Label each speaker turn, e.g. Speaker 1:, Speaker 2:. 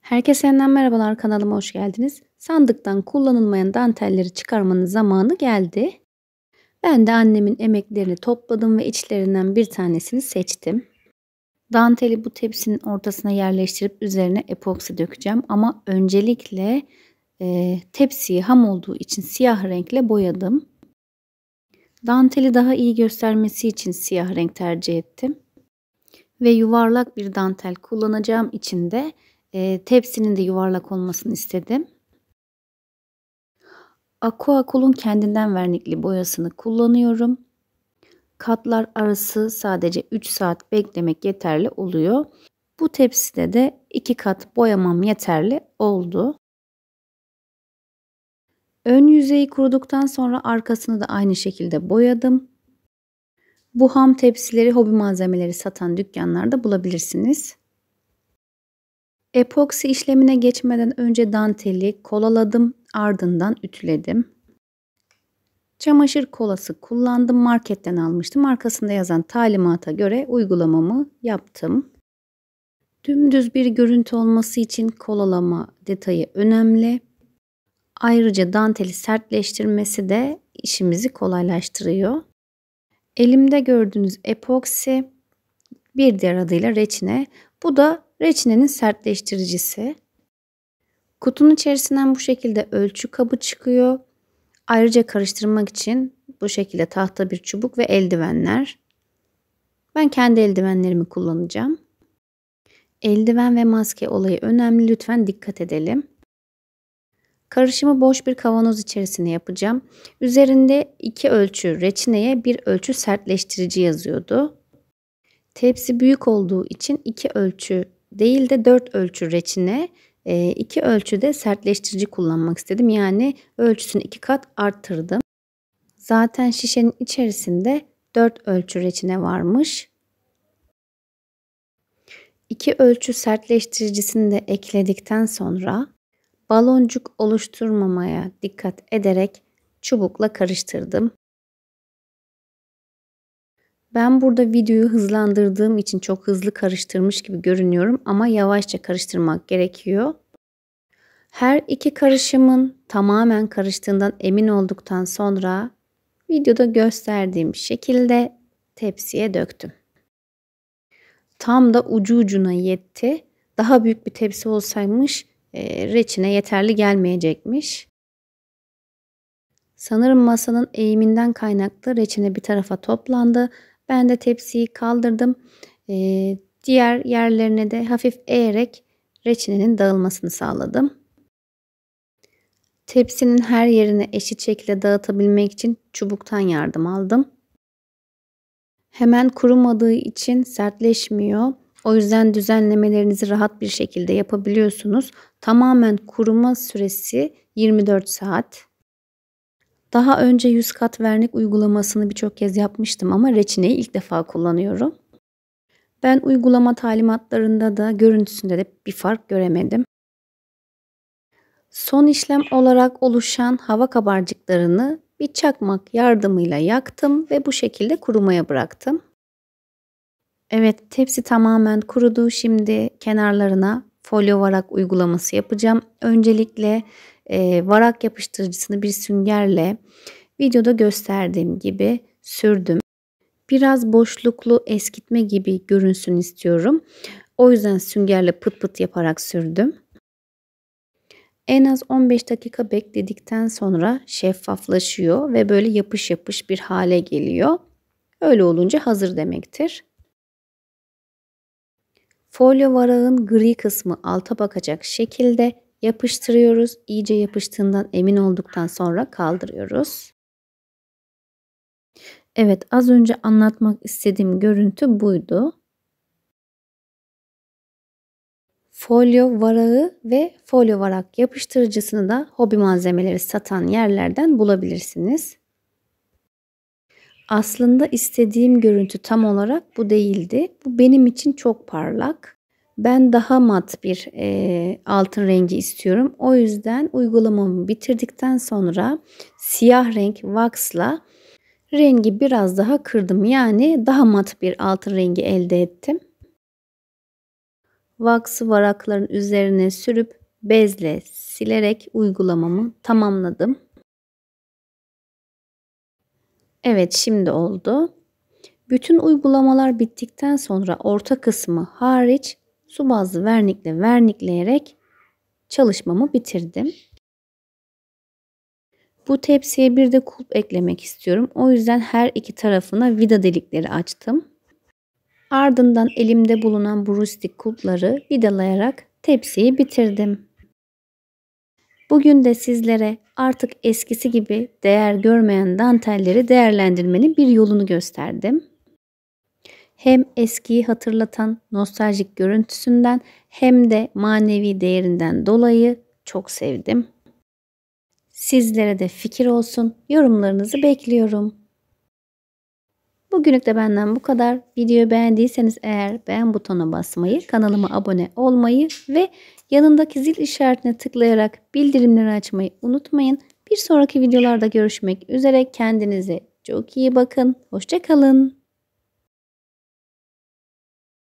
Speaker 1: Herkese yeniden merhabalar kanalıma hoş geldiniz. Sandıktan kullanılmayan dantelleri çıkarmanın zamanı geldi. Ben de annemin emeklerini topladım ve içlerinden bir tanesini seçtim. Danteli bu tepsinin ortasına yerleştirip üzerine epoksi dökeceğim. Ama öncelikle e, tepsiyi ham olduğu için siyah renkle boyadım. Danteli daha iyi göstermesi için siyah renk tercih ettim. Ve yuvarlak bir dantel kullanacağım için de e, tepsinin de yuvarlak olmasını istedim. Aquacol'un kendinden vernikli boyasını kullanıyorum. Katlar arası sadece 3 saat beklemek yeterli oluyor. Bu tepside de 2 kat boyamam yeterli oldu. Ön yüzeyi kuruduktan sonra arkasını da aynı şekilde boyadım. Bu ham tepsileri hobi malzemeleri satan dükkanlarda bulabilirsiniz. Epoksi işlemine geçmeden önce danteli kolaladım ardından ütüledim. Çamaşır kolası kullandım marketten almıştım. Arkasında yazan talimata göre uygulamamı yaptım. Dümdüz bir görüntü olması için kolalama detayı önemli. Ayrıca danteli sertleştirmesi de işimizi kolaylaştırıyor. Elimde gördüğünüz epoksi bir diğer adıyla reçine bu da reçinenin sertleştiricisi. Kutunun içerisinden bu şekilde ölçü kabı çıkıyor. Ayrıca karıştırmak için bu şekilde tahta bir çubuk ve eldivenler. Ben kendi eldivenlerimi kullanacağım. Eldiven ve maske olayı önemli lütfen dikkat edelim. Karışımı boş bir kavanoz içerisine yapacağım. Üzerinde iki ölçü reçineye bir ölçü sertleştirici yazıyordu. Tepsi büyük olduğu için iki ölçü değil de dört ölçü reçine, 2 e, ölçüde sertleştirici kullanmak istedim. Yani ölçüsünü iki kat arttırdım. Zaten şişenin içerisinde dört ölçü reçine varmış. İki ölçü sertleştiricisini de ekledikten sonra baloncuk oluşturmamaya dikkat ederek çubukla karıştırdım. Ben burada videoyu hızlandırdığım için çok hızlı karıştırmış gibi görünüyorum ama yavaşça karıştırmak gerekiyor. Her iki karışımın tamamen karıştığından emin olduktan sonra videoda gösterdiğim şekilde tepsiye döktüm. Tam da ucu ucuna yetti. Daha büyük bir tepsi olsaymış e, reçine yeterli gelmeyecekmiş. Sanırım masanın eğiminden kaynaklı reçine bir tarafa toplandı ben de tepsiyi kaldırdım. Ee, diğer yerlerine de hafif eğerek reçinenin dağılmasını sağladım. Tepsinin her yerine eşit şekilde dağıtabilmek için çubuktan yardım aldım. Hemen kurumadığı için sertleşmiyor. O yüzden düzenlemelerinizi rahat bir şekilde yapabiliyorsunuz. Tamamen kuruma süresi 24 saat. Daha önce yüz kat vernik uygulamasını birçok kez yapmıştım ama reçineyi ilk defa kullanıyorum. Ben uygulama talimatlarında da görüntüsünde de bir fark göremedim. Son işlem olarak oluşan hava kabarcıklarını bir çakmak yardımıyla yaktım ve bu şekilde kurumaya bıraktım. Evet tepsi tamamen kurudu. Şimdi kenarlarına folyo varak uygulaması yapacağım. Öncelikle e, varak yapıştırıcısını bir süngerle videoda gösterdiğim gibi sürdüm. Biraz boşluklu eskitme gibi görünsün istiyorum. O yüzden süngerle pıt pıt yaparak sürdüm. En az 15 dakika bekledikten sonra şeffaflaşıyor ve böyle yapış yapış bir hale geliyor. Öyle olunca hazır demektir. Folyo varağın gri kısmı alta bakacak şekilde yapıştırıyoruz. İyice yapıştığından emin olduktan sonra kaldırıyoruz. Evet az önce anlatmak istediğim görüntü buydu. folyo varağı ve folyo varak yapıştırıcısını da hobi malzemeleri satan yerlerden bulabilirsiniz. Aslında istediğim görüntü tam olarak bu değildi. Bu benim için çok parlak. Ben daha mat bir e, altın rengi istiyorum. O yüzden uygulamamı bitirdikten sonra siyah renk waxla rengi biraz daha kırdım. Yani daha mat bir altın rengi elde ettim. Wax'ı varakların üzerine sürüp bezle silerek uygulamamı tamamladım. Evet şimdi oldu. Bütün uygulamalar bittikten sonra orta kısmı hariç su bazlı vernikle vernikleyerek çalışmamı bitirdim. Bu tepsiye bir de kulp eklemek istiyorum. O yüzden her iki tarafına vida delikleri açtım. Ardından elimde bulunan bu rustik kulpları vidalayarak tepsiyi bitirdim. Bugün de sizlere artık eskisi gibi değer görmeyen dantelleri değerlendirmenin bir yolunu gösterdim hem eskiyi hatırlatan nostaljik görüntüsünden hem de manevi değerinden dolayı çok sevdim. Sizlere de fikir olsun. Yorumlarınızı bekliyorum. Bugünlük de benden bu kadar. Videoyu beğendiyseniz eğer beğen butonuna basmayı, kanalıma abone olmayı ve yanındaki zil işaretine tıklayarak bildirimleri açmayı unutmayın. Bir sonraki videolarda görüşmek üzere. Kendinize çok iyi bakın. Hoşçakalın.